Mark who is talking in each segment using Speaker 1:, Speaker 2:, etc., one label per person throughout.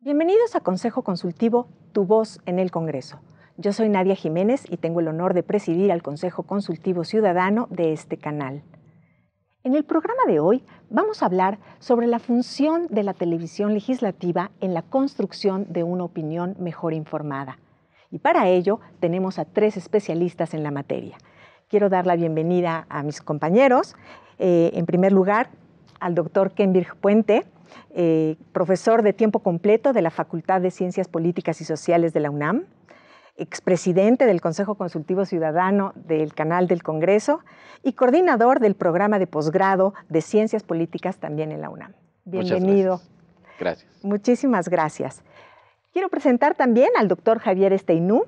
Speaker 1: Bienvenidos a Consejo Consultivo, Tu Voz en el Congreso. Yo soy Nadia Jiménez y tengo el honor de presidir al Consejo Consultivo Ciudadano de este canal. En el programa de hoy vamos a hablar sobre la función de la televisión legislativa en la construcción de una opinión mejor informada. Y para ello tenemos a tres especialistas en la materia. Quiero dar la bienvenida a mis compañeros. Eh, en primer lugar, al doctor Kenbirg Puente, eh, profesor de tiempo completo de la Facultad de Ciencias Políticas y Sociales de la UNAM expresidente del Consejo Consultivo Ciudadano del Canal del Congreso y coordinador del programa de posgrado de Ciencias Políticas también en la UNAM.
Speaker 2: Bienvenido.
Speaker 3: Gracias.
Speaker 1: Muchísimas gracias. Quiero presentar también al doctor Javier Esteinú.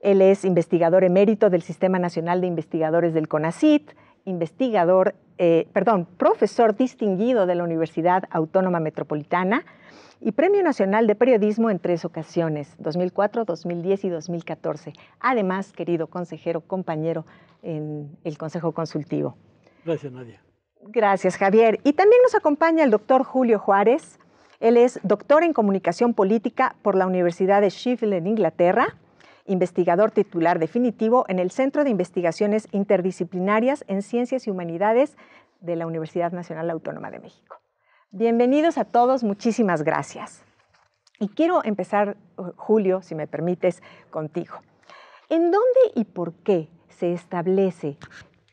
Speaker 1: Él es investigador emérito del Sistema Nacional de Investigadores del CONACIT, investigador, eh, perdón, profesor distinguido de la Universidad Autónoma Metropolitana y Premio Nacional de Periodismo en tres ocasiones, 2004, 2010 y 2014. Además, querido consejero, compañero en el Consejo Consultivo. Gracias, Nadia. Gracias, Javier. Y también nos acompaña el doctor Julio Juárez. Él es doctor en comunicación política por la Universidad de Sheffield en Inglaterra, investigador titular definitivo en el Centro de Investigaciones Interdisciplinarias en Ciencias y Humanidades de la Universidad Nacional Autónoma de México. Bienvenidos a todos, muchísimas gracias. Y quiero empezar, eh, Julio, si me permites, contigo. ¿En dónde y por qué se establece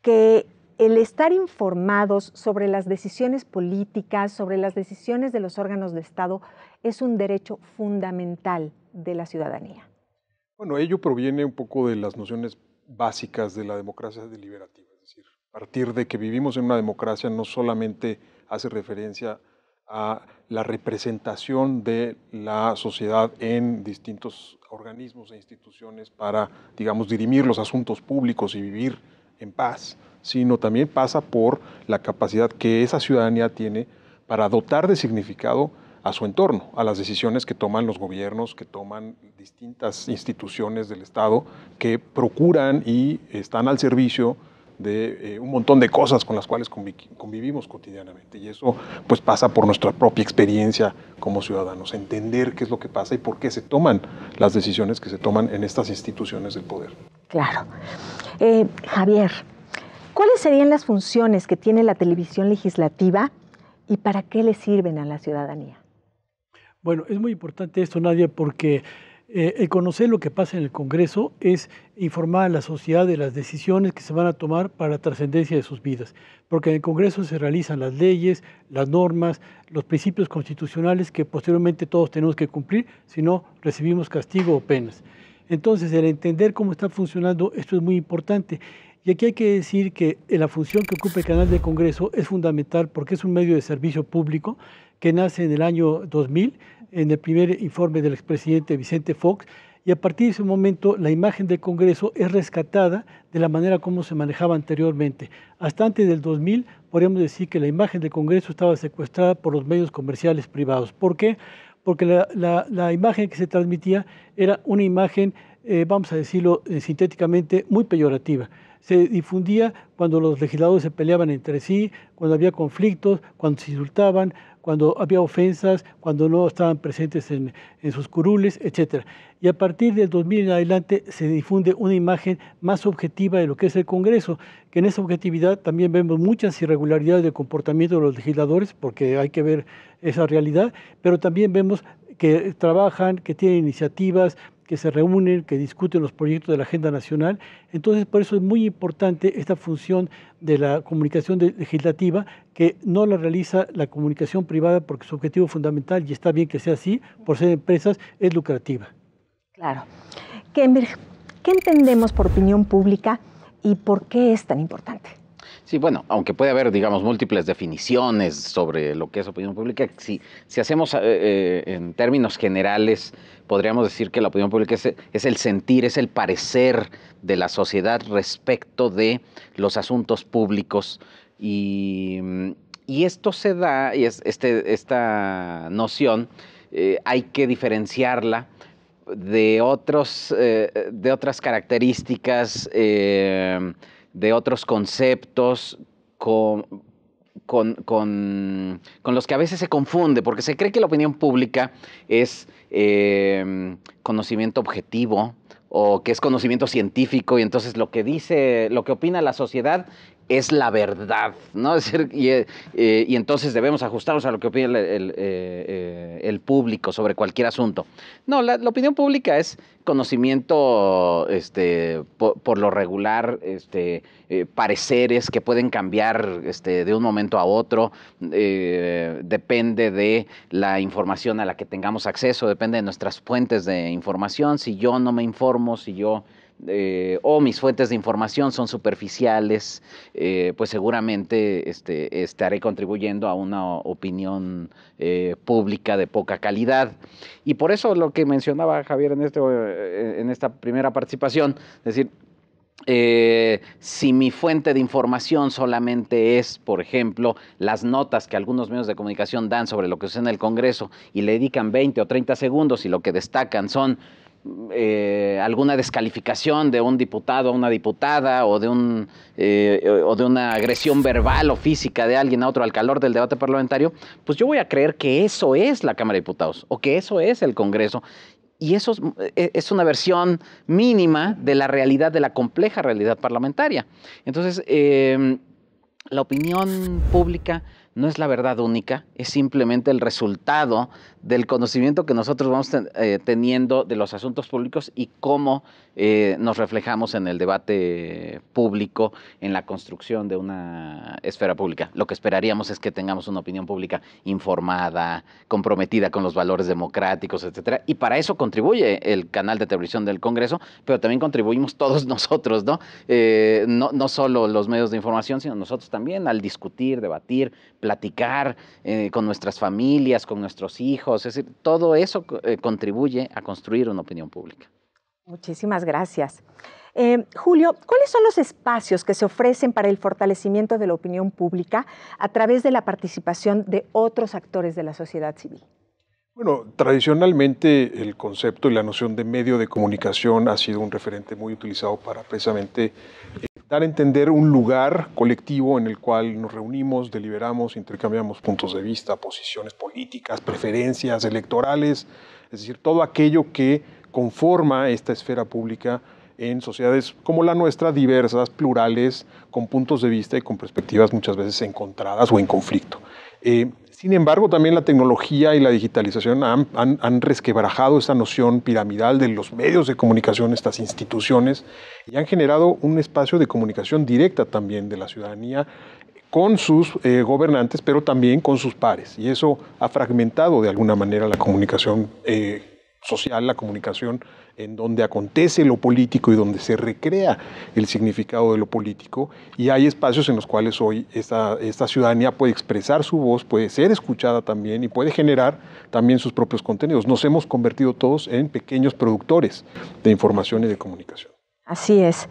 Speaker 1: que el estar informados sobre las decisiones políticas, sobre las decisiones de los órganos de Estado, es un derecho fundamental de la ciudadanía?
Speaker 4: Bueno, ello proviene un poco de las nociones básicas de la democracia deliberativa, es decir, partir de que vivimos en una democracia no solamente hace referencia a la representación de la sociedad en distintos organismos e instituciones para, digamos, dirimir los asuntos públicos y vivir en paz, sino también pasa por la capacidad que esa ciudadanía tiene para dotar de significado a su entorno, a las decisiones que toman los gobiernos, que toman distintas instituciones del Estado, que procuran y están al servicio de eh, un montón de cosas con las cuales convivimos cotidianamente. Y eso pues pasa por nuestra propia experiencia como ciudadanos, entender qué es lo que pasa y por qué se toman las decisiones que se toman en estas instituciones del poder.
Speaker 1: Claro. Eh, Javier, ¿cuáles serían las funciones que tiene la televisión legislativa y para qué le sirven a la ciudadanía?
Speaker 2: Bueno, es muy importante esto, Nadia, porque eh, el conocer lo que pasa en el Congreso es informar a la sociedad de las decisiones que se van a tomar para la trascendencia de sus vidas, porque en el Congreso se realizan las leyes, las normas, los principios constitucionales que posteriormente todos tenemos que cumplir, si no recibimos castigo o penas. Entonces, el entender cómo está funcionando esto es muy importante. Y aquí hay que decir que eh, la función que ocupa el canal del Congreso es fundamental porque es un medio de servicio público que nace en el año 2000 en el primer informe del expresidente Vicente Fox y a partir de ese momento la imagen del Congreso es rescatada de la manera como se manejaba anteriormente. Hasta antes del 2000 podríamos decir que la imagen del Congreso estaba secuestrada por los medios comerciales privados. ¿Por qué? Porque la, imagen que se transmitía era una imagen, eh, vamos a decirlo eh, sintéticamente, muy peyorativa se difundía cuando los legisladores se peleaban entre sí, cuando había conflictos, cuando se insultaban, cuando había ofensas, cuando no estaban presentes en, sus curules, etc. Y a partir del 2000 en adelante se difunde una imagen más objetiva de lo que es el Congreso, que en esa objetividad también vemos muchas irregularidades de comportamiento de los legisladores, porque hay que ver esa realidad, pero también vemos que trabajan, que tienen iniciativas, que se reúnen, que discuten los proyectos de la agenda nacional. Entonces, por eso es muy importante esta función de la comunicación legislativa, que no la realiza la comunicación privada porque su objetivo fundamental, y está bien que sea así, por ser empresas, es lucrativa. Claro. ¿Qué,
Speaker 1: entendemos por opinión pública y por qué es tan importante?
Speaker 2: Sí,
Speaker 3: bueno, aunque puede haber, digamos, múltiples definiciones sobre lo que es opinión pública, si, hacemos eh, eh, en términos generales, podríamos decir que la opinión pública es, el sentir, es el parecer de la sociedad respecto de los asuntos públicos y, esto se da, y es, este, esta noción eh, hay que diferenciarla de, otros, de otras características de otros conceptos con, con, los que a veces se confunde, porque se cree que la opinión pública es em, conocimiento objetivo o que es conocimiento científico y entonces lo que dice, lo que opina la sociedad es la verdad, ¿no? decir, eh, eh, y, entonces debemos ajustarnos a lo que opina el, eh, público sobre cualquier asunto. No, la, opinión pública es conocimiento este, por, lo regular, este, pareceres que pueden cambiar este, de un momento a otro, depende de la información a la que tengamos acceso, depende de nuestras fuentes de información, si yo no me informo, si yo... Eh, o mis fuentes de información son superficiales, eh, pues seguramente este, estaré contribuyendo a una opinión eh, pública de poca calidad. Y por eso lo que mencionaba Javier en, este, en esta primera participación, es decir, si mi fuente de información solamente es, por ejemplo, las notas que algunos medios de comunicación dan sobre lo que sucede en el Congreso y le dedican 20 o 30 segundos y lo que destacan son eh, alguna descalificación de un diputado a una diputada o de, un, eh, o de una agresión verbal o física de alguien a otro al calor del debate parlamentario, pues yo voy a creer que eso es la Cámara de Diputados o que eso es el Congreso. Y eso es, eh, una versión mínima de la realidad, de la compleja realidad parlamentaria. Entonces, em, la opinión pública no es la verdad única, es simplemente el resultado del conocimiento que nosotros vamos eh, teniendo de los asuntos públicos y cómo eh, nos reflejamos en el debate público, en la construcción de una esfera pública. Lo que esperaríamos es que tengamos una opinión pública informada, comprometida con los valores democráticos, etcétera. Y para eso contribuye el canal de televisión del Congreso, pero también contribuimos todos nosotros, eh, no, no solo los medios de información, sino nosotros también al discutir, debatir, platicar con nuestras familias, con nuestros hijos es decir, todo eso eh, contribuye a construir una opinión pública.
Speaker 1: Muchísimas gracias. Eh, Julio, ¿cuáles son los espacios que se ofrecen para el fortalecimiento de la opinión pública a través de la participación de otros actores de la sociedad civil? Bueno,
Speaker 4: tradicionalmente el concepto y la noción de medio de comunicación ha sido un referente muy utilizado para precisamente eh, dar a entender un lugar colectivo en el cual nos reunimos, deliberamos, intercambiamos puntos de vista, posiciones políticas, preferencias electorales, es decir, todo aquello que conforma esta esfera pública en sociedades como la nuestra, diversas, plurales, con puntos de vista y con perspectivas muchas veces encontradas o en conflicto. Eh, sin embargo, también la tecnología y la digitalización han, resquebrajado esa noción piramidal de los medios de comunicación, estas instituciones, y han generado un espacio de comunicación directa también de la ciudadanía con sus eh, gobernantes, pero también con sus pares. Y eso ha fragmentado de alguna manera la comunicación. Eh, social, la comunicación en donde acontece lo político y donde se recrea el significado de lo político. Y hay espacios en los cuales hoy esta, esta ciudadanía puede expresar su voz, puede ser escuchada también y puede generar también sus propios contenidos. Nos hemos convertido todos en pequeños productores de información y de comunicación.
Speaker 1: Así es.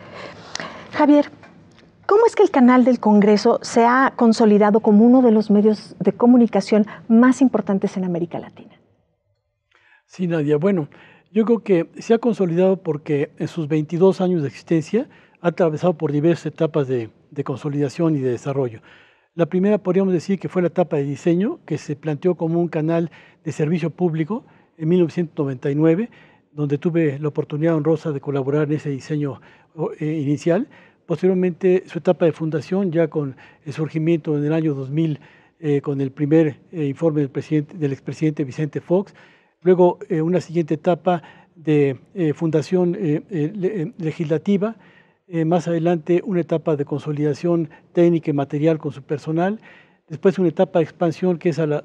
Speaker 1: Javier, ¿Cómo es que el canal del Congreso se ha consolidado como uno de los medios de comunicación más importantes en América Latina?
Speaker 2: Sí, Nadia. Bueno, yo creo que se ha consolidado porque en sus 22 años de existencia ha atravesado por diversas etapas de, consolidación y de desarrollo. La primera podríamos decir que fue la etapa de diseño, que se planteó como un canal de servicio público en 1999, donde tuve la oportunidad honrosa de colaborar en ese diseño eh, inicial. Posteriormente, su etapa de fundación, ya con el surgimiento en el año 2000, eh, con el primer eh, informe del, presidente, del expresidente Vicente Fox, luego eh, una siguiente etapa de eh, fundación eh, legislativa, más adelante una etapa de consolidación técnica y material con su personal, después una etapa de expansión que es a la,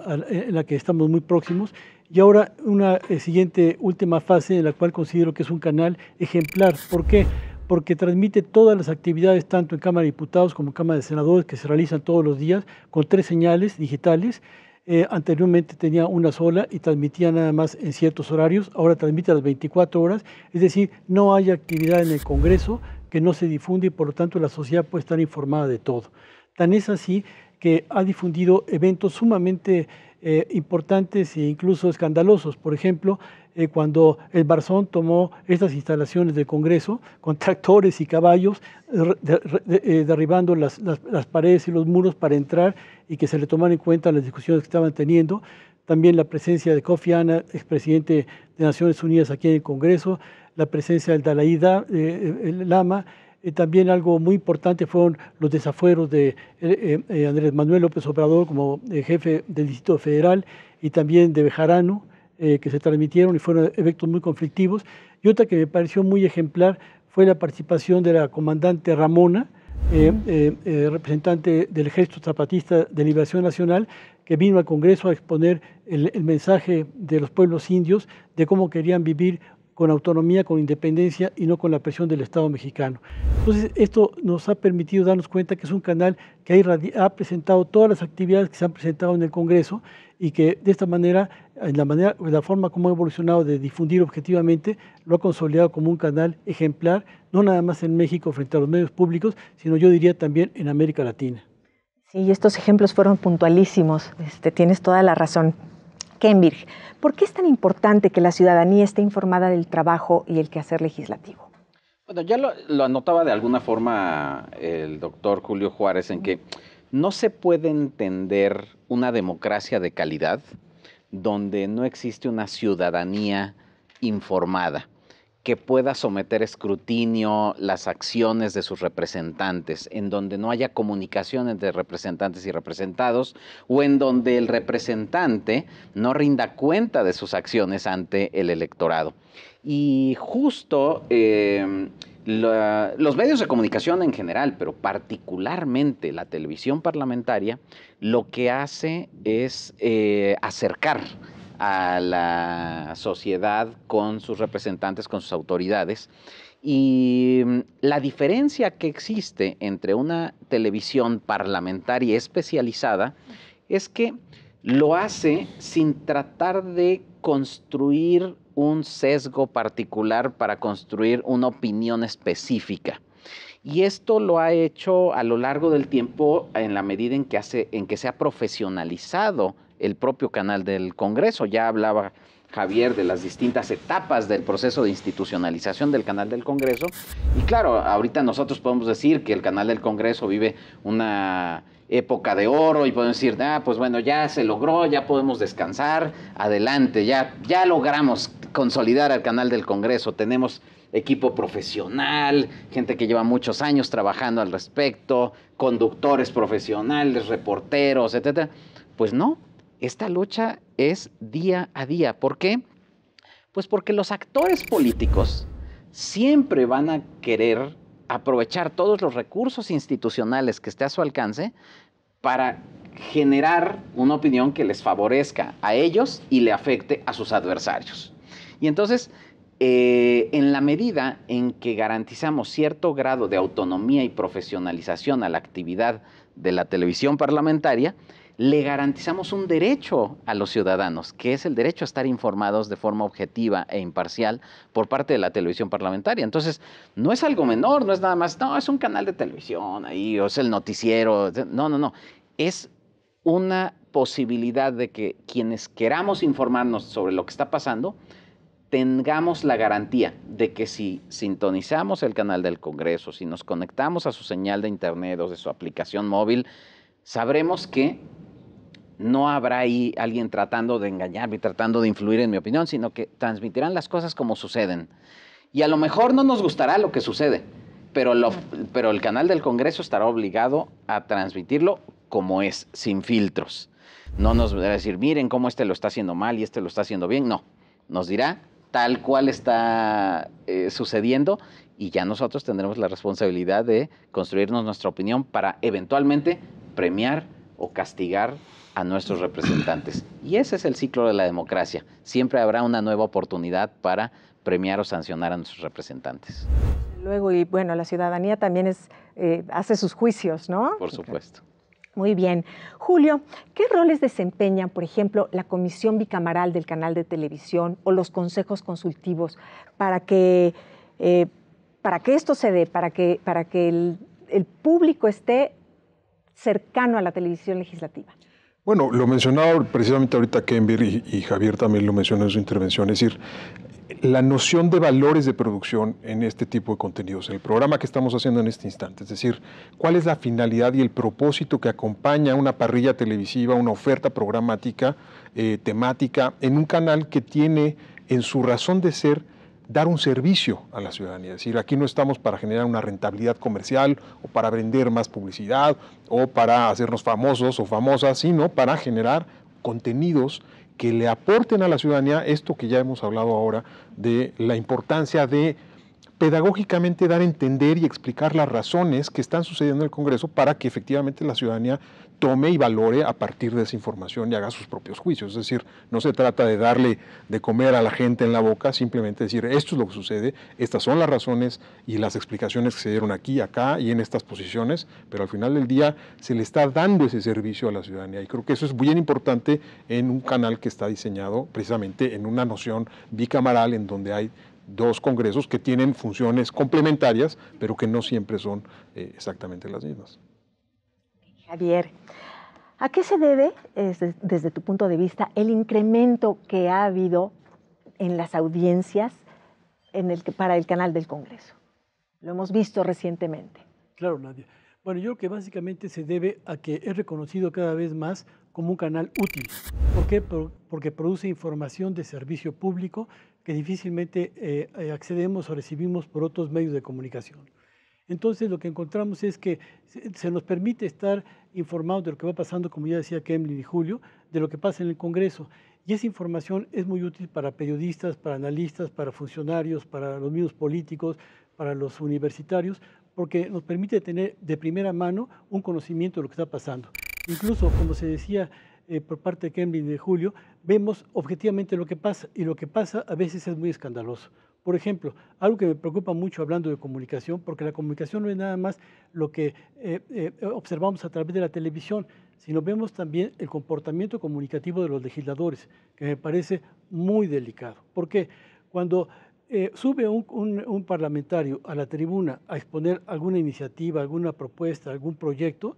Speaker 2: la que estamos muy próximos, y ahora una siguiente última fase en la cual considero que es un canal ejemplar. ¿Por qué? porque transmite todas las actividades, tanto en Cámara de Diputados como en Cámara de Senadores, que se realizan todos los días, con tres señales digitales, eh, anteriormente tenía una sola y transmitía nada más en ciertos horarios, ahora transmite a las 24 horas, es decir, no hay actividad en el Congreso que no se difunde y por lo tanto la sociedad puede estar informada de todo. Tan es así que ha difundido eventos sumamente eh, importantes e incluso escandalosos. Por ejemplo, eh, cuando el Barzón tomó estas instalaciones del Congreso con tractores y caballos, eh, derribando las, paredes y los muros para entrar y que se le tomaran en cuenta las discusiones que estaban teniendo también la presencia de Kofi Annan, expresidente de Naciones Unidas aquí en el Congreso, la presencia del Dalai eh, Lama, también algo muy importante fueron los desafueros de Andrés Manuel López Obrador como jefe del Distrito Federal y también de Bejarano, eh, que se transmitieron y fueron eventos muy conflictivos. Y otra que me pareció muy ejemplar fue la participación de la comandante Ramona, eh, eh, representante del Ejército Zapatista de Liberación Nacional, que vino al Congreso a exponer el, el mensaje de los pueblos indios de cómo querían vivir con autonomía, con independencia y no con la presión del Estado mexicano. Entonces, esto nos ha permitido darnos cuenta que es un canal que ha presentado todas las actividades que se han presentado en el Congreso y que de esta manera la, manera, la forma como ha evolucionado de difundir objetivamente lo ha consolidado como un canal ejemplar, no nada más en México frente a los medios públicos, sino yo diría también en América Latina.
Speaker 1: Sí, estos ejemplos fueron puntualísimos, este, tienes toda la razón. Cambridge, ¿por qué es tan importante que la ciudadanía esté informada del trabajo y el quehacer legislativo?
Speaker 3: Bueno, ya lo anotaba de alguna forma el doctor Julio Juárez en que no se puede entender una democracia de calidad donde no existe una ciudadanía informada que pueda someter escrutinio las acciones de sus representantes, en donde no haya comunicación entre representantes y representados, o en donde el representante no rinda cuenta de sus acciones ante el electorado. Y justo eh, los medios de comunicación en general, pero particularmente la televisión parlamentaria, lo que hace es eh, acercar a la sociedad con sus representantes, con sus autoridades. Y mm, la diferencia que existe entre una televisión parlamentaria especializada es que lo hace sin tratar de construir un sesgo particular para construir una opinión específica. Y esto lo ha hecho a lo largo del tiempo en la medida en que, hace, en que se ha profesionalizado el propio canal del Congreso. Ya hablaba Javier de las distintas etapas del proceso de institucionalización del canal del Congreso. Y claro, ahorita nosotros podemos decir que el canal del Congreso vive una época de oro y podemos decir, ah, pues bueno, ya se logró, ya podemos descansar, adelante, ya, ya logramos consolidar al canal del Congreso, tenemos equipo profesional, gente que lleva muchos años trabajando al respecto, conductores profesionales, reporteros, etc. Pues no, esta lucha es día a día. ¿Por qué? Pues porque los actores políticos siempre van a querer aprovechar todos los recursos institucionales que esté a su alcance para generar una opinión que les favorezca a ellos y le afecte a sus adversarios. Y entonces, eh, en la medida en que garantizamos cierto grado de autonomía y profesionalización a la actividad de la televisión parlamentaria, le garantizamos un derecho a los ciudadanos, que es el derecho a estar informados de forma objetiva e imparcial por parte de la televisión parlamentaria. Entonces, no es algo menor, no es nada más, no, es un canal de televisión ahí, o es el noticiero, no, no, no, es una posibilidad de que quienes queramos informarnos sobre lo que está pasando, tengamos la garantía de que si sintonizamos el canal del Congreso, si nos conectamos a su señal de Internet o de su aplicación móvil, sabremos que no habrá ahí alguien tratando de engañarme, tratando de influir en mi opinión, sino que transmitirán las cosas como suceden. Y a lo mejor no nos gustará lo que sucede, pero, el canal del Congreso estará obligado a transmitirlo como es, sin filtros. No nos va a decir, miren cómo este lo está haciendo mal y este lo está haciendo bien. No, nos dirá tal cual está eh, sucediendo y ya nosotros tendremos la responsabilidad de construirnos nuestra opinión para eventualmente premiar o castigar a nuestros representantes. Y ese es el ciclo de la democracia. Siempre habrá una nueva oportunidad para premiar o sancionar a nuestros representantes.
Speaker 1: Luego, y bueno, la ciudadanía también eh, hace sus juicios, ¿no?
Speaker 3: Por supuesto.
Speaker 1: Muy bien. Julio, ¿qué roles desempeñan, por ejemplo, la Comisión Bicameral del Canal de Televisión o los consejos consultivos para que eh, para que esto se dé, para que, para que el, público esté cercano a la televisión legislativa?
Speaker 4: Bueno, lo mencionaba precisamente ahorita Kenvir y, Javier también lo mencionó en su intervención, es decir, la noción de valores de producción en este tipo de contenidos, el programa que estamos haciendo en este instante, es decir, cuál es la finalidad y el propósito que acompaña una parrilla televisiva, una oferta programática, eh, temática, en un canal que tiene en su razón de ser dar un servicio a la ciudadanía. Es decir, aquí no estamos para generar una rentabilidad comercial o para vender más publicidad o para hacernos famosos o famosas, sino para generar contenidos que le aporten a la ciudadanía esto que ya hemos hablado ahora de la importancia de pedagógicamente dar a entender y explicar las razones que están sucediendo en el Congreso para que efectivamente la ciudadanía tome y valore a partir de esa información y haga sus propios juicios. Es decir, no se trata de darle de comer a la gente en la boca, simplemente decir, esto es lo que sucede, estas son las razones y las explicaciones que se dieron aquí, acá y en estas posiciones, pero al final del día se le está dando ese servicio a la ciudadanía y creo que eso es bien importante en un canal que está diseñado precisamente en una noción bicamaral en donde hay dos congresos que tienen funciones complementarias, pero que no siempre son eh, exactamente las mismas.
Speaker 1: Javier, ¿a qué se debe, desde, tu punto de vista, el incremento que ha habido en las audiencias para el canal del Congreso? Lo hemos visto recientemente.
Speaker 2: Claro, Nadia. Bueno, yo creo que básicamente se debe a que es reconocido cada vez más como un canal útil. ¿Por qué? Porque produce información de servicio público que difícilmente eh, eh, accedemos o recibimos por otros medios de comunicación. Entonces lo que encontramos es que se nos permite estar informados de lo que va pasando, como ya decía Kemlin y Julio, de lo que pasa en el Congreso. Y esa información es muy útil para periodistas, para analistas, para funcionarios, para los mismos políticos, para los universitarios, porque nos permite tener de primera mano un conocimiento de lo que está pasando. Incluso, como se decía eh, por parte de Kemlin y Julio, vemos objetivamente lo que pasa y lo que pasa a veces es muy escandaloso. Por ejemplo, algo que me preocupa mucho hablando de comunicación, porque la comunicación no es nada más lo que eh, eh, observamos a través de la televisión, sino vemos también el comportamiento comunicativo de los legisladores, que me parece muy delicado. Porque cuando eh, sube un, parlamentario a la tribuna a exponer alguna iniciativa, alguna propuesta, algún proyecto,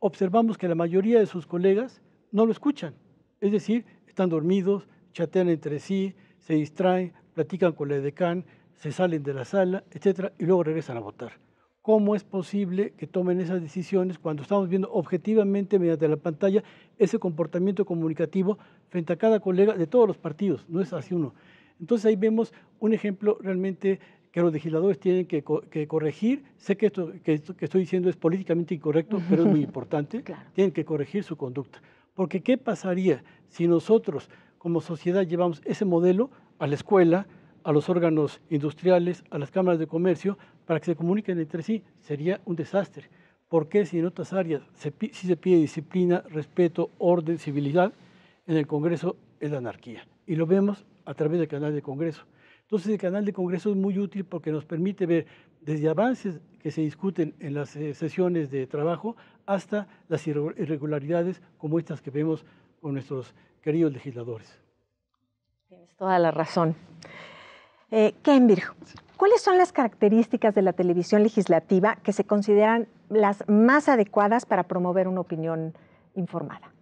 Speaker 2: observamos que la mayoría de sus colegas no lo escuchan. Es decir, están dormidos, chatean entre sí, se distraen, platican con el decán, se salen de la sala, etcétera, y luego regresan a votar. ¿Cómo es posible que tomen esas decisiones cuando estamos viendo objetivamente mediante la pantalla ese comportamiento comunicativo frente a cada colega de todos los partidos? No es así uno. Entonces ahí vemos un ejemplo realmente que los legisladores tienen que, corregir. Sé que esto, que estoy diciendo es políticamente incorrecto, pero es muy importante. Tienen que corregir su conducta. Porque ¿qué pasaría si nosotros como sociedad llevamos ese modelo a la escuela, a los órganos industriales, a las cámaras de comercio, para que se comuniquen entre sí. Sería un desastre. Porque si en otras áreas si se pide disciplina, respeto, orden, civilidad? En el Congreso es la anarquía. Y lo vemos a través del canal de Congreso. Entonces el canal de Congreso es muy útil porque nos permite ver desde avances que se discuten en las eh, sesiones de trabajo hasta las irregularidades como estas que vemos con nuestros queridos legisladores
Speaker 1: toda la razón. Eh, ¿cuáles son las características de la televisión legislativa que se consideran las más adecuadas para promover una opinión informada?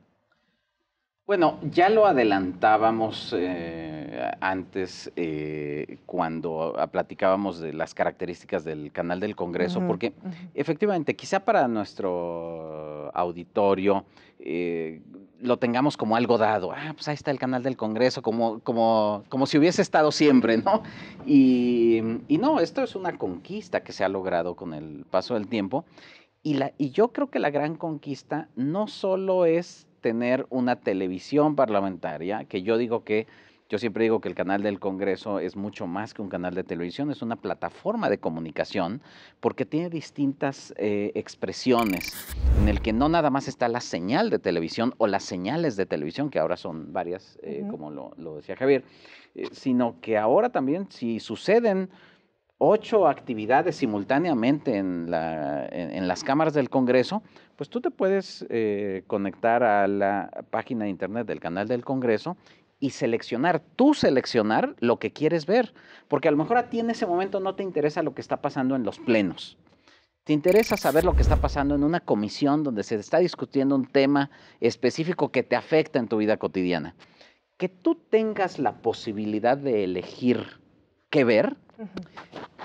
Speaker 3: Bueno, ya lo adelantábamos eh, antes eh, cuando ah, platicábamos de las características del canal del Congreso, porque efectivamente, quizá para nuestro auditorio eh, lo tengamos como algo dado. Ah, pues ahí está el canal del Congreso, como, como, como si hubiese estado siempre, ¿no? Y, no, esto es una conquista que se ha logrado con el paso del tiempo. y yo creo que la gran conquista no solo es tener una televisión parlamentaria, que yo digo que, yo siempre digo que el canal del Congreso es mucho más que un canal de televisión, es una plataforma de comunicación, porque tiene distintas eh, expresiones, en el que no nada más está la señal de televisión o las señales de televisión, que ahora son varias, eh, como lo, decía Javier, eh, sino que ahora también si suceden ocho actividades simultáneamente en, las cámaras del Congreso, pues tú te puedes eh, conectar a la página de internet del canal del Congreso y seleccionar, tú seleccionar lo que quieres ver, porque a lo mejor a ti en ese momento no te interesa lo que está pasando en los plenos. ¿Te interesa saber lo que está pasando en una comisión donde se está discutiendo un tema específico que te afecta en tu vida cotidiana? Que tú tengas la posibilidad de elegir qué ver,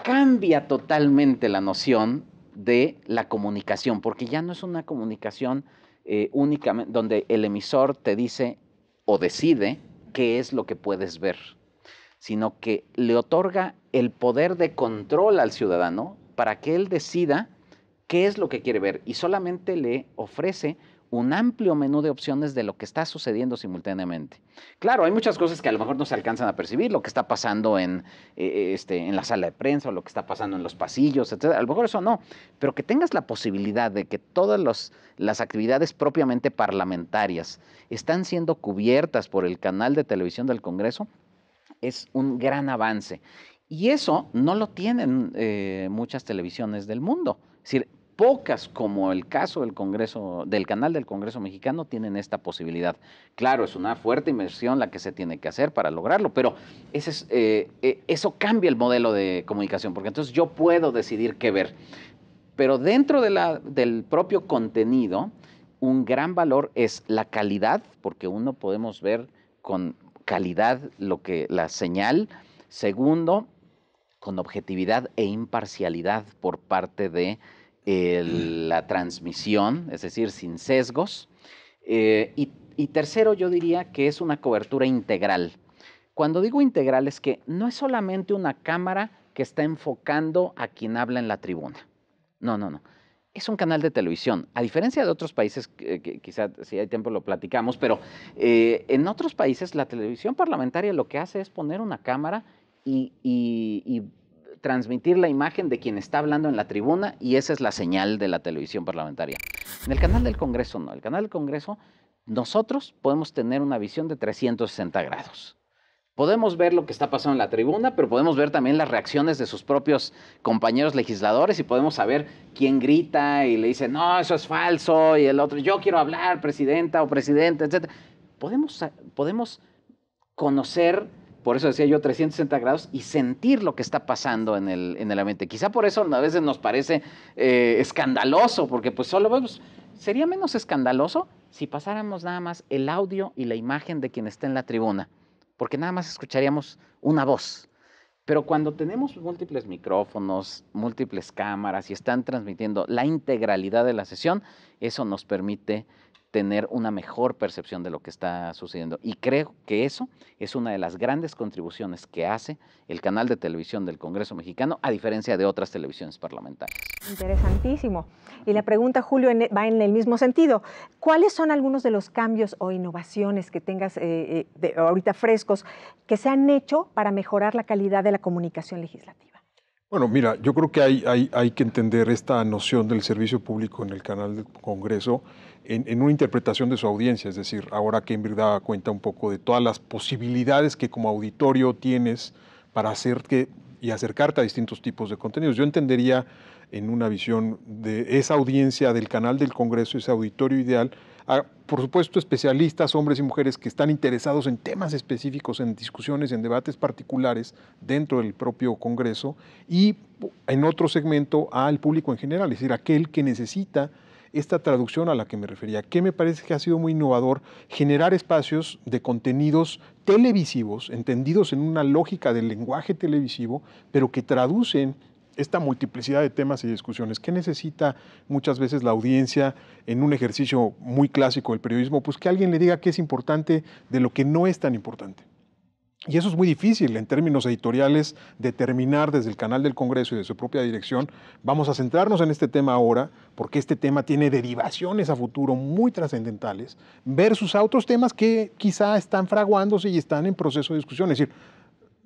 Speaker 3: cambia totalmente la noción de la comunicación, porque ya no es una comunicación eh, únicamente donde el emisor te dice o decide qué es lo que puedes ver, sino que le otorga el poder de control al ciudadano para que él decida qué es lo que quiere ver y solamente le ofrece un amplio menú de opciones de lo que está sucediendo simultáneamente. Claro, hay muchas cosas que a lo mejor no se alcanzan a percibir, lo que está pasando en, eh, eh, este, en la sala de prensa o lo que está pasando en los pasillos, etc. A lo mejor eso no, pero que tengas la posibilidad de que todas las actividades propiamente parlamentarias están siendo cubiertas por el canal de televisión del Congreso es un gran avance. Y eso no lo tienen eh, muchas televisiones del mundo. Es decir, pocas, como el caso del Congreso, del canal del Congreso mexicano, tienen esta posibilidad. Claro, es una fuerte inversión la que se tiene que hacer para lograrlo, pero eh, eh, eso cambia el modelo de comunicación, porque entonces yo puedo decidir qué ver. Pero dentro del propio contenido, un gran valor es la calidad, porque uno podemos ver con calidad lo que la señal. Segundo, con objetividad e imparcialidad por parte de Mm. la transmisión, es decir, sin sesgos. Eh, y, tercero, yo diría que es una cobertura integral. Cuando digo integral es que no es solamente una cámara que está enfocando a quien habla en la tribuna. No, no, no. Es un canal de televisión. A diferencia de otros países, quizá si hay tiempo lo platicamos, pero eh, en otros países la televisión parlamentaria lo que hace es poner una cámara y transmitir la imagen de quien está hablando en la tribuna y esa es la señal de la televisión parlamentaria. En el canal del Congreso no, el canal del Congreso nosotros podemos tener una visión de 360 grados. Podemos ver lo que está pasando en la tribuna, pero podemos ver también las reacciones de sus propios compañeros legisladores y podemos saber quién grita y le dice, no, eso es falso, y el otro, yo quiero hablar, presidenta o presidente, etc. Podemos, podemos conocer por eso decía yo 360 grados y sentir lo que está pasando en el, en ambiente. Quizá por eso a veces nos parece eh, escandaloso, porque pues solo vemos, sería menos escandaloso si pasáramos nada más el audio y la imagen de quien está en la tribuna, porque nada más escucharíamos una voz. Pero cuando tenemos múltiples micrófonos, múltiples cámaras y están transmitiendo la integralidad de la sesión, eso nos permite tener una mejor percepción de lo que está sucediendo. Y creo que eso es una de las grandes contribuciones que hace el canal de televisión del Congreso mexicano, a diferencia de otras televisiones parlamentarias.
Speaker 1: Interesantísimo. Y la pregunta, Julio, e, va en el mismo sentido. ¿Cuáles son algunos de los cambios o innovaciones que tengas eh, eh, ahorita frescos que se han hecho para mejorar la calidad de la comunicación legislativa?
Speaker 4: Bueno, mira, yo creo que hay, hay, hay, que entender esta noción del servicio público en el canal del Congreso en, una interpretación de su audiencia, es decir, ahora Cambridge da cuenta un poco de todas las posibilidades que como auditorio tienes para hacer que, y acercarte a distintos tipos de contenidos. Yo entendería en una visión de esa audiencia del canal del Congreso, ese auditorio ideal, por supuesto, especialistas, hombres y mujeres que están interesados en temas específicos, en discusiones, en debates particulares dentro del propio Congreso y en otro segmento al público en general, es decir, aquel que necesita esta traducción a la que me refería, que me parece que ha sido muy innovador generar espacios de contenidos televisivos, entendidos en una lógica del lenguaje televisivo, pero que traducen esta multiplicidad de temas y discusiones. que necesita muchas veces la audiencia en un ejercicio muy clásico del periodismo? Pues que alguien le diga qué es importante de lo que no es tan importante. Y eso es muy difícil en términos editoriales determinar desde el canal del Congreso y de su propia dirección. Vamos a centrarnos en este tema ahora porque este tema tiene derivaciones a futuro muy trascendentales versus a otros temas que quizá están fraguándose y están en proceso de discusión. Es decir,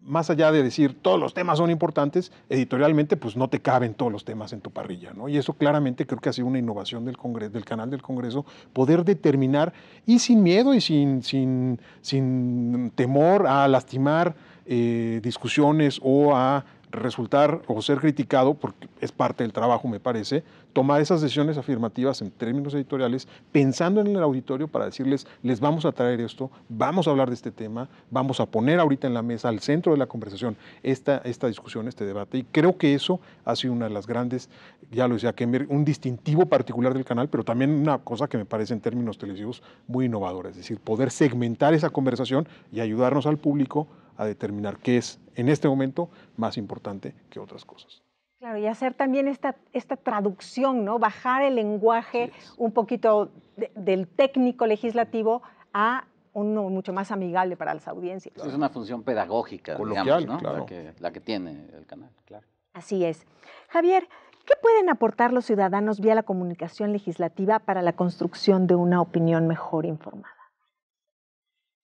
Speaker 4: más allá de decir todos los temas son importantes, editorialmente pues no te caben todos los temas en tu parrilla, ¿no? Y eso claramente creo que ha sido una innovación del, Congreso, del canal del Congreso, poder determinar y sin miedo y sin, sin, sin temor a lastimar eh, discusiones o a resultar o ser criticado, porque es parte del trabajo, me parece, tomar esas decisiones afirmativas en términos editoriales, pensando en el auditorio para decirles, les vamos a traer esto, vamos a hablar de este tema, vamos a poner ahorita en la mesa, al centro de la conversación, esta, esta discusión, este debate. Y creo que eso ha sido una de las grandes, ya lo decía Kemmer, un distintivo particular del canal, pero también una cosa que me parece en términos televisivos muy innovadora, es decir, poder segmentar esa conversación y ayudarnos al público a determinar qué es en este momento más importante que otras cosas.
Speaker 1: Claro, y hacer también esta, esta traducción, ¿no? Bajar el lenguaje un poquito del técnico legislativo a uno mucho más amigable para las audiencias. Pues es
Speaker 3: una función pedagógica, ¿no? la, que, la, que, tiene el canal, claro.
Speaker 1: Así es. Javier, ¿qué pueden aportar los ciudadanos vía la comunicación legislativa para la construcción de una opinión mejor informada?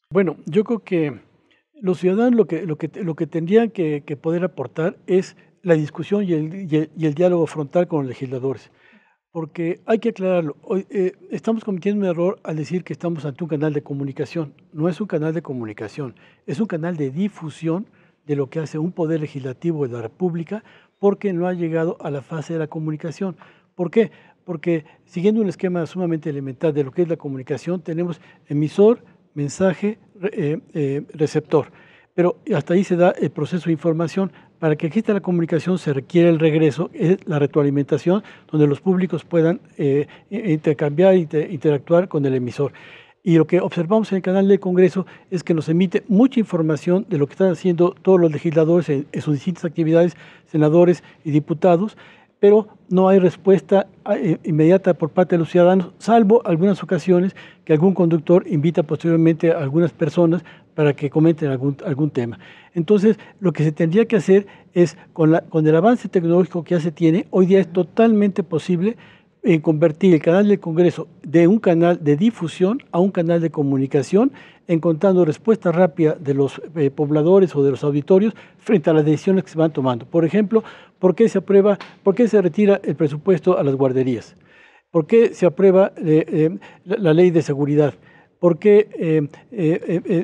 Speaker 2: Bueno, yo creo que los ciudadanos lo que, lo que, tendrían que, poder aportar es la discusión y el, diálogo frontal con los legisladores. Porque hay que aclararlo, eh, estamos cometiendo un error al decir que estamos ante un canal de comunicación. No es un canal de comunicación, es un canal de difusión de lo que hace un poder legislativo de la República porque no ha llegado a la fase de la comunicación. ¿Por qué? Porque siguiendo un esquema sumamente elemental de lo que es la comunicación, tenemos emisor, mensaje, eh, eh, receptor. Pero hasta ahí se da el proceso de información. Para que exista la comunicación se requiere el regreso, es la retroalimentación, donde los públicos puedan eh, intercambiar, e interactuar con el emisor. Y lo que observamos en el canal del Congreso es que nos emite mucha información de lo que están haciendo todos los legisladores en sus distintas actividades, senadores y diputados, pero no hay respuesta ah, eh, inmediata por parte de los ciudadanos, salvo algunas ocasiones que algún conductor invita posteriormente a algunas personas para que comenten algún, tema. Entonces, lo que se tendría que hacer es, con, con el avance tecnológico que ya se tiene, hoy día es totalmente posible en convertir el canal del Congreso de un canal de difusión a un canal de comunicación, encontrando respuesta rápida de los eh, pobladores o de los auditorios frente a las decisiones que se van tomando. Por ejemplo, ¿por qué se aprueba, por se retira el presupuesto a las guarderías? ¿Por qué se aprueba eh, eh, la, ley de seguridad? ¿Por qué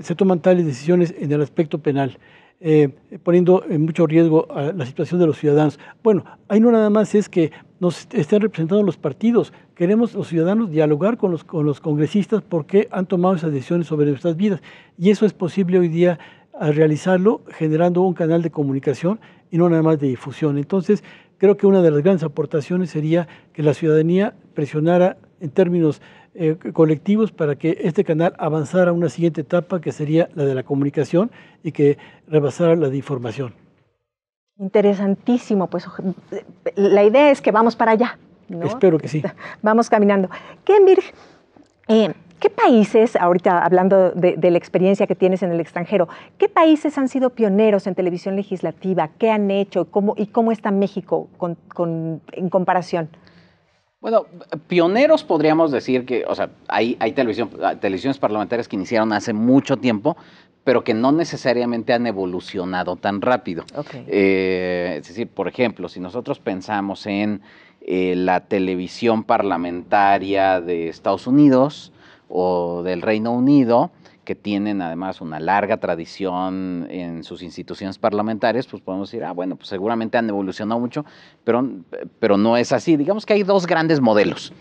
Speaker 2: se toman tales decisiones en el aspecto penal? poniendo en mucho riesgo la situación de los ciudadanos. Bueno, ahí no nada más es que nos estén representando los partidos. Queremos los ciudadanos dialogar con los, con los congresistas porque han tomado esas decisiones sobre nuestras vidas. Y eso es posible hoy día a realizarlo generando un canal de comunicación y no nada más de difusión. Entonces, creo que una de las grandes aportaciones sería que la ciudadanía presionara en términos eh, colectivos para que este canal avanzara a una siguiente etapa que sería la de la comunicación y que rebasara la de información.
Speaker 1: Interesantísimo, pues la idea es que vamos para allá. ¿no? Espero que sí. Vamos caminando. eh, ¿qué países, ahorita hablando de, la experiencia que tienes en el extranjero, qué países han sido pioneros en televisión legislativa? ¿Qué han hecho? ¿Cómo, ¿Y cómo está México en comparación?
Speaker 3: Bueno, pioneros podríamos decir que, o sea, hay, televisiones parlamentarias que iniciaron hace mucho tiempo, pero que no necesariamente han evolucionado tan rápido. Eh, es decir, por ejemplo, si nosotros pensamos en eh, la televisión parlamentaria de Estados Unidos o del Reino Unido, que tienen además una larga tradición en sus instituciones parlamentarias, pues podemos decir, ah, bueno, pues seguramente han evolucionado mucho, pero, pero no es así. Digamos que hay dos grandes modelos.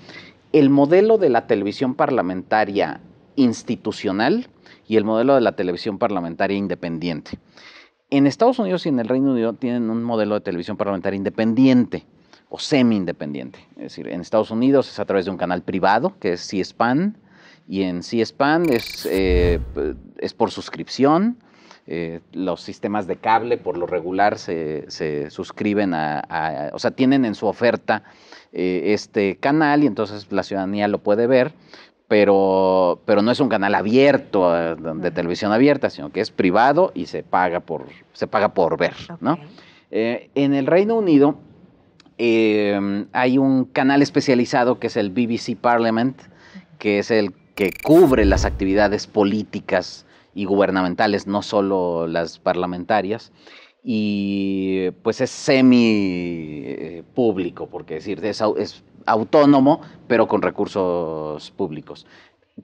Speaker 3: El modelo de la televisión parlamentaria institucional y el modelo de la televisión parlamentaria independiente. En Estados Unidos y en el Reino Unido tienen un modelo de televisión parlamentaria independiente o semi-independiente. Es decir, en Estados Unidos es a través de un canal privado que es C-SPAN, y en C-SPAN es, eh, es por suscripción. Eh, los sistemas de cable por lo regular se, suscriben a, o sea, tienen en su oferta eh, este canal y entonces la ciudadanía lo puede ver, pero, pero no es un canal abierto, de televisión abierta, sino que es privado y se paga por, se paga por ver, en el Reino Unido hay un canal especializado que es el BBC Parliament, que es el que cubre las actividades políticas y gubernamentales, no solo las parlamentarias, y pues es semi eh, público, porque es decir, es autónomo, pero con recursos públicos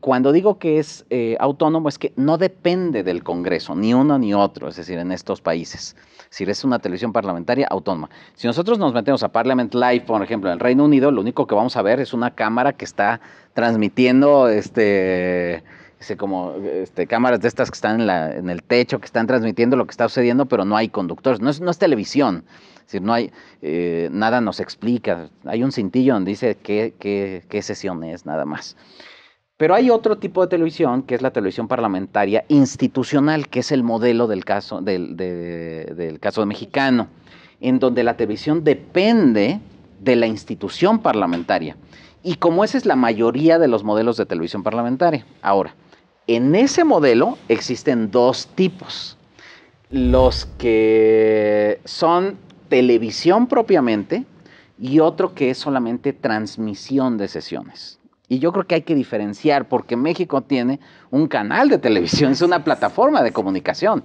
Speaker 3: cuando digo que es eh, autónomo es que no depende del Congreso, ni uno ni otro, es decir, en estos países. Es decir, es una televisión parlamentaria autónoma. Si nosotros nos metemos a Parliament Live, por ejemplo, en el Reino Unido, lo único que vamos a ver es una cámara que está transmitiendo este como este, cámaras de estas que están en, la, en, el techo, que están transmitiendo lo que está sucediendo, pero no hay conductores. No es, televisión. Es decir, no hay, eh, nada nos explica. Hay un cintillo donde dice qué, qué, qué sesión es, nada más. Pero hay otro tipo de televisión que es la televisión parlamentaria institucional, que es el modelo del caso, del, mexicano, en donde la televisión depende de la institución parlamentaria. Y como esa es la mayoría de los modelos de televisión parlamentaria. Ahora, en ese modelo existen dos tipos. Los que son televisión propiamente y otro que es solamente transmisión de sesiones. Y yo creo que hay que diferenciar porque México tiene un canal de televisión, es una plataforma de comunicación.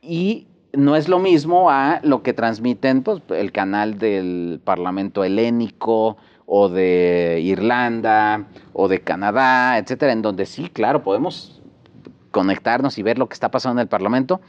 Speaker 3: Y no es lo mismo a lo que transmiten pues, el canal del Parlamento helénico o de Irlanda o de Canadá, etcétera, en donde sí, claro, podemos conectarnos y ver lo que está pasando en el Parlamento,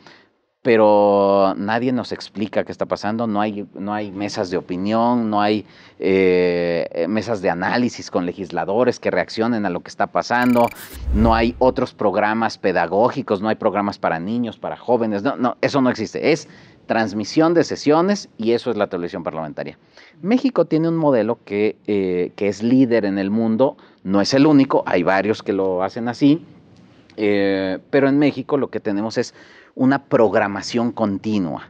Speaker 3: pero nadie nos explica qué está pasando, no hay, no hay mesas de opinión, no hay eh, eh, mesas de análisis con legisladores que reaccionen a lo que está pasando, no hay otros programas pedagógicos, no hay programas para niños, para jóvenes, no, eso no existe, es transmisión de sesiones y eso es la televisión parlamentaria. México tiene un modelo que, eh, que es líder en el mundo, no es el único, hay varios que lo hacen así, pero en México lo que tenemos es una programación continua.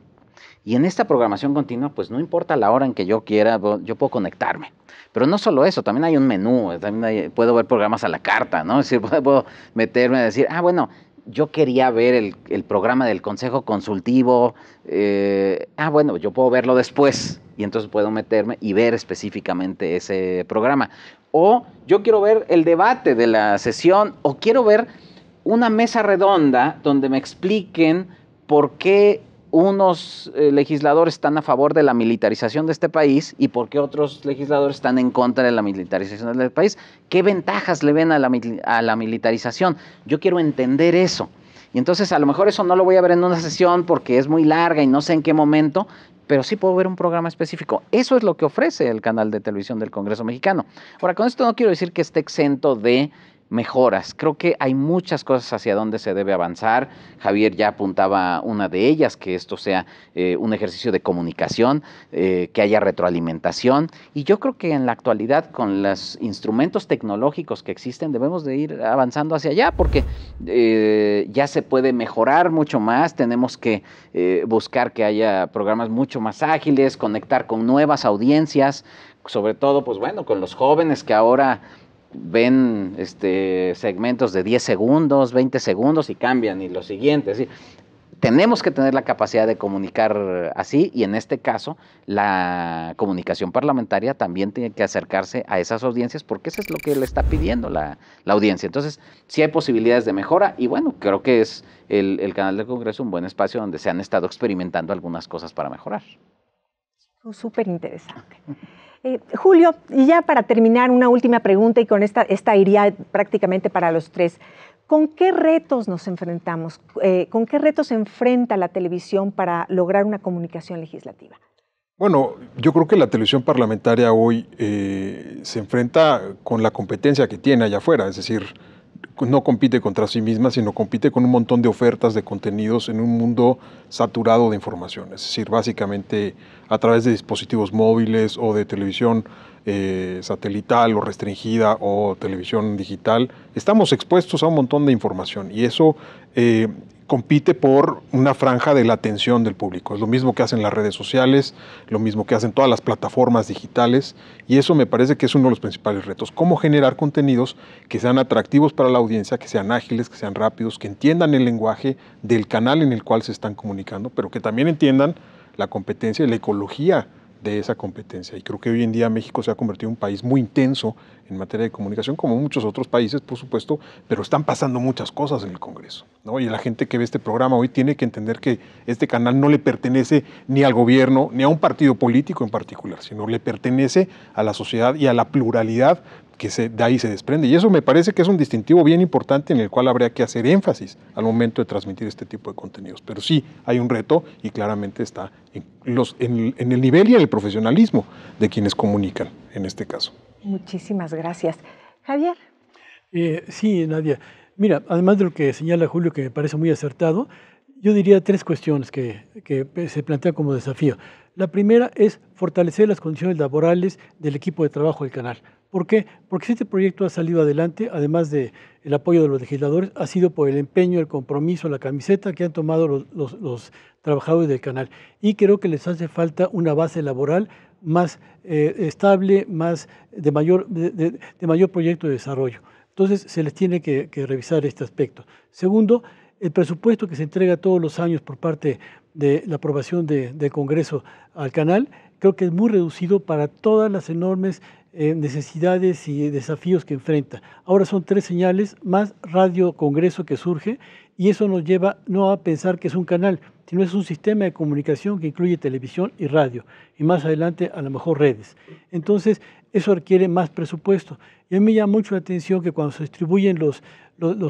Speaker 3: Y en esta programación continua, pues no importa la hora en que yo quiera, yo puedo conectarme. Pero no solo eso, también hay un menú, eh, también puedo ver programas a la carta, ¿no? Es decir, puedo meterme a decir, ah, bueno, yo quería ver el, programa del Consejo Consultivo, eh, ah, bueno, yo puedo verlo después y entonces puedo meterme y ver específicamente ese programa. O yo quiero ver el debate de la sesión o quiero ver una mesa redonda donde me expliquen por qué unos eh, legisladores están a favor de la militarización de este país y por qué otros legisladores están en contra de la militarización del país. ¿Qué ventajas le ven a a la militarización? Yo quiero entender eso. Y entonces a lo mejor eso no lo voy a ver en una sesión porque es muy larga y no sé en qué momento, pero sí puedo ver un programa específico. Eso es lo que ofrece el canal de televisión del Congreso mexicano. Ahora, con esto no quiero decir que esté exento de mejoras. Creo que hay muchas cosas hacia donde se debe avanzar. Javier ya apuntaba una de ellas, que esto sea eh, un ejercicio de comunicación, eh, que haya retroalimentación. Y yo creo que en la actualidad, con los instrumentos tecnológicos que existen, debemos de ir avanzando hacia allá, porque eh, ya se puede mejorar mucho más. Tenemos que buscar que haya programas mucho más ágiles, conectar con nuevas audiencias, sobre todo, pues bueno, con los jóvenes que ahora ven este, segmentos de 10 segundos, 20 segundos y cambian y lo siguiente. Tenemos que tener la capacidad de comunicar así y en este caso la comunicación parlamentaria también tiene que acercarse a esas audiencias porque eso es lo que le está pidiendo la, audiencia. Entonces, sí hay posibilidades de mejora y bueno, creo que es el, el canal del Congreso un buen espacio donde se han estado experimentando algunas cosas para mejorar.
Speaker 1: Súper interesante. Eh, Julio, y ya para terminar, una última pregunta y con esta, esta iría prácticamente para los tres. ¿Con qué retos nos enfrentamos? Eh, ¿Con qué retos se enfrenta la televisión para lograr una comunicación legislativa?
Speaker 4: Bueno, yo creo que la televisión parlamentaria hoy eh, se enfrenta con la competencia que tiene allá afuera, es decir, no compite contra sí misma, sino compite con un montón de ofertas de contenidos en un mundo saturado de información. Es decir, básicamente a través de dispositivos móviles o de televisión eh, satelital o restringida o televisión digital, estamos expuestos a un montón de información y eso eh, compite por una franja de la atención del público. Es lo mismo que hacen las redes sociales, lo mismo que hacen todas las plataformas digitales y eso me parece que es uno de los principales retos. Cómo generar contenidos que sean atractivos para la audiencia, que sean ágiles, que sean rápidos, que entiendan el lenguaje del canal en el cual se están comunicando, pero que también entiendan la competencia y la ecología de esa competencia. Y creo que hoy en día México se ha convertido en un país muy intenso en materia de comunicación, como muchos otros países, por supuesto, pero están pasando muchas cosas en el Congreso. ¿no? Y la gente que ve este programa hoy tiene que entender que este canal no le pertenece ni al gobierno, ni a un partido político en particular, sino le pertenece a la sociedad y a la pluralidad que se, de ahí se desprende. Y eso me parece que es un distintivo bien importante en el cual habría que hacer énfasis al momento de transmitir este tipo de contenidos. Pero sí, hay un reto y claramente está en, los, en, el nivel y en el profesionalismo de quienes comunican en este caso.
Speaker 2: Muchísimas gracias. Javier. Eh, sí, Nadia. Mira, además de lo que señala Julio, que me parece muy acertado, yo diría tres cuestiones que, que se plantean como desafío. La primera es fortalecer las condiciones laborales del equipo de trabajo del canal ¿Por qué? Porque este proyecto ha salido adelante, además del apoyo de los legisladores, ha sido por el empeño, el compromiso, la camiseta que han tomado los, trabajadores del canal. Y creo que les hace falta una base laboral más eh, estable, más de mayor, de, mayor proyecto de desarrollo. Entonces se les tiene que, revisar este aspecto. Segundo, el presupuesto que se entrega todos los años por parte de la aprobación del Congreso al canal, creo que es muy reducido para todas las enormes eh, necesidades y desafíos que enfrenta. Ahora son tres señales más radio congreso que surge y eso nos lleva no a pensar que es un canal, sino es un sistema de comunicación que incluye televisión y radio y más adelante a lo mejor redes. Entonces eso requiere más presupuesto. Y a mí me llama mucho la atención que cuando se distribuyen los,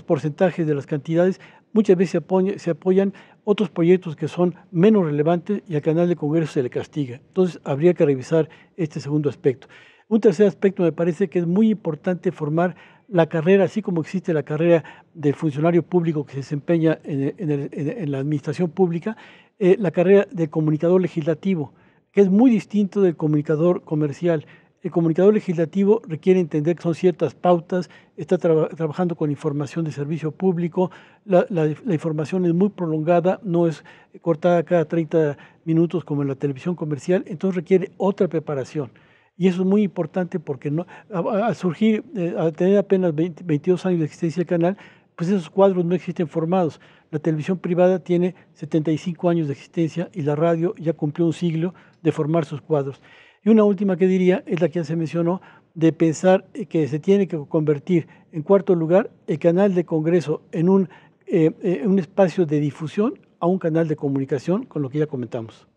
Speaker 2: porcentajes de las cantidades, muchas veces se, apoyan, se apoyan otros proyectos que son menos relevantes y al canal de Congreso se le castiga. Entonces habría que revisar este segundo aspecto. Un tercer aspecto me parece que es muy importante formar la carrera, así como existe la carrera del funcionario público que se desempeña en, la administración pública, eh, la carrera del comunicador legislativo, que es muy distinto del comunicador comercial. El comunicador legislativo requiere entender que son ciertas pautas, está trabajando con información de servicio público, la, la, información es muy prolongada, no es cortada cada 30 minutos como en la televisión comercial, entonces requiere otra preparación. Y eso es muy importante porque no, al surgir, eh, al tener apenas 22 años de existencia el canal, pues esos cuadros no existen formados. La televisión privada tiene 75 años de existencia y la radio ya cumplió un siglo de formar sus cuadros. Y una última que diría es la que ya se mencionó, de pensar eh, que se tiene que convertir, en cuarto lugar, el canal de Congreso en un, eh, un espacio de difusión a un canal de comunicación, con lo que ya comentamos.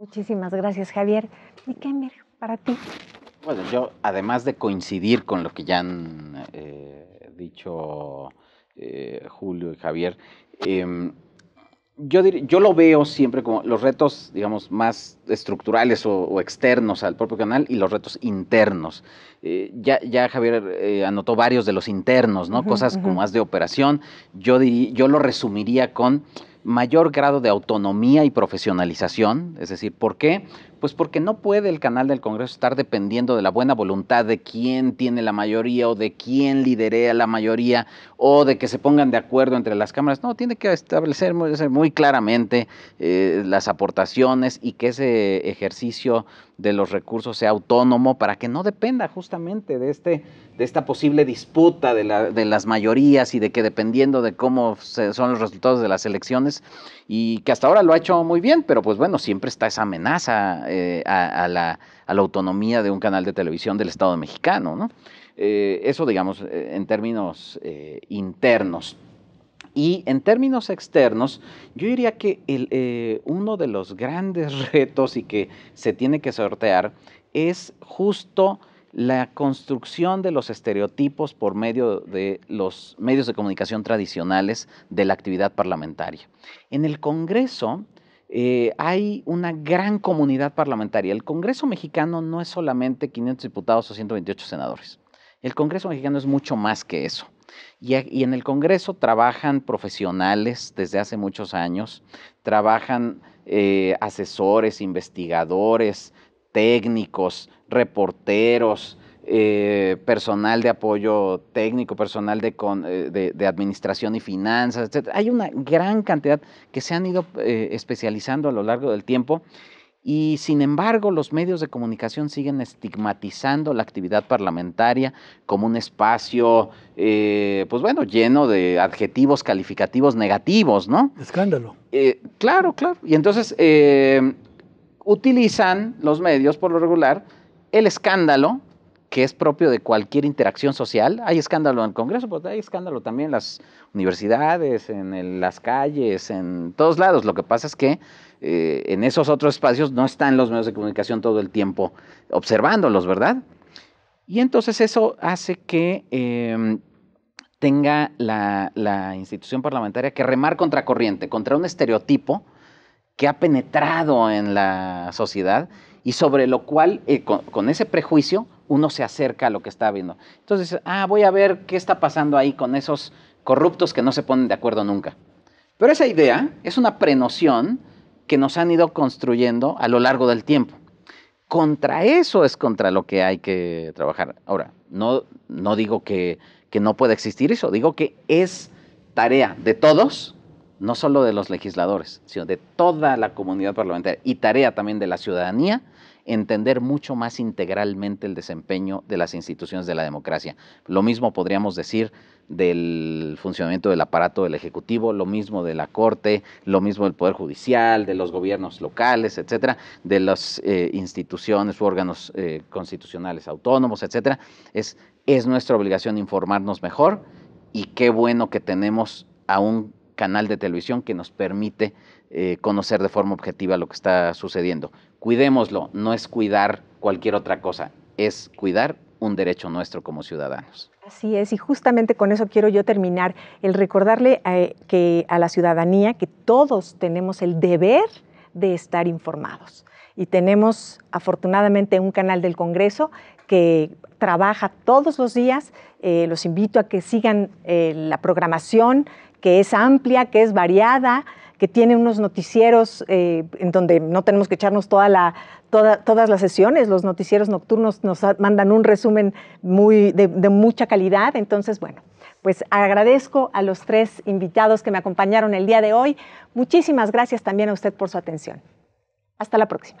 Speaker 1: Muchísimas gracias, Javier. qué, Nickemer ti?
Speaker 3: Bueno, yo, además de coincidir con lo que ya han eh, dicho eh, Julio y Javier, em, yo, yo, lo veo siempre como los retos, digamos, más estructurales o, externos al propio canal y los retos internos. Eh, ya, Javier anotó varios de los internos, ¿no? Cosas como más de operación. Yo, yo lo resumiría con mayor grado de autonomía y profesionalización. Es decir, ¿por qué? Pues porque no puede el canal del Congreso estar dependiendo de la buena voluntad de quién tiene la mayoría o de quién liderea la mayoría o de que se pongan de acuerdo entre las cámaras. No, tiene que establecer muy, claramente eh, las aportaciones y que ese ejercicio de los recursos sea autónomo para que no dependa justamente de, este, de esta posible disputa de, las mayorías y de que dependiendo de cómo son los resultados de las elecciones y que hasta ahora lo ha hecho muy bien, pero pues bueno, siempre está esa amenaza eh, a, la, autonomía de un canal de televisión del Estado mexicano. Eh, eso, digamos, eh, en términos internos. Y en términos externos, yo diría que uno de los grandes retos y que se tiene que sortear es justo la construcción de los estereotipos por medio de los medios de comunicación tradicionales de la actividad parlamentaria. En el Congreso, eh, hay una gran comunidad parlamentaria. El Congreso mexicano no es solamente 500 diputados o 128 senadores. El Congreso mexicano es mucho más que eso. Y, en el Congreso trabajan profesionales desde hace muchos años, trabajan eh, asesores, investigadores, técnicos, reporteros, eh, personal de apoyo técnico, personal de, eh, de, administración y finanzas, etc. Hay una gran cantidad que se han ido eh, especializando a lo largo del tiempo y sin embargo los medios de comunicación siguen estigmatizando la actividad parlamentaria como un espacio, pues bueno, lleno de adjetivos calificativos negativos, ¿no? Escándalo. claro, claro. Y entonces utilizan los medios por lo regular el escándalo que es propio de cualquier interacción social. Hay escándalo en el Congreso, pues hay escándalo también en las universidades, en las calles, en todos lados. Lo que pasa es que eh, en esos otros espacios no están los medios de comunicación todo el tiempo observándolos, ¿verdad? Y entonces eso hace que em, tenga la, institución parlamentaria que remar contra corriente, contra un estereotipo que ha penetrado en la sociedad y sobre lo cual, eh, con ese prejuicio, uno se acerca a lo que está viendo. Entonces, ah, voy a ver qué está pasando ahí con esos corruptos que no se ponen de acuerdo nunca. Pero esa idea es una prenoción que nos han ido construyendo a lo largo del tiempo. Contra eso es contra lo que hay que trabajar. Ahora, no, digo que, que no pueda existir eso, digo que es tarea de todos, no solo de los legisladores, sino de toda la comunidad parlamentaria y tarea también de la ciudadanía entender mucho más integralmente el desempeño de las instituciones de la democracia. Lo mismo podríamos decir del funcionamiento del aparato del Ejecutivo, lo mismo de la Corte, lo mismo del Poder Judicial, de los gobiernos locales, etcétera, de las eh, instituciones u órganos eh, constitucionales autónomos, etcétera. Es, es nuestra obligación informarnos mejor y qué bueno que tenemos aún canal de televisión que nos permite eh, conocer de forma objetiva lo que está sucediendo. Cuidémoslo, no es cuidar cualquier otra cosa, es cuidar un derecho nuestro como ciudadanos.
Speaker 1: Así es, y justamente con eso quiero yo terminar, el recordarle a, eh, que, a la ciudadanía que todos tenemos el deber de estar informados. Y tenemos afortunadamente un canal del Congreso que trabaja todos los días. Eh, los invito a que sigan la programación, que es amplia, que es variada, que tiene unos noticieros eh, en donde no tenemos que echarnos toda la, todas las sesiones, los noticieros nocturnos nos mandan un resumen muy, de mucha calidad, entonces bueno, pues agradezco a los tres invitados que me acompañaron el día de hoy, muchísimas gracias también a usted por su atención. Hasta la próxima.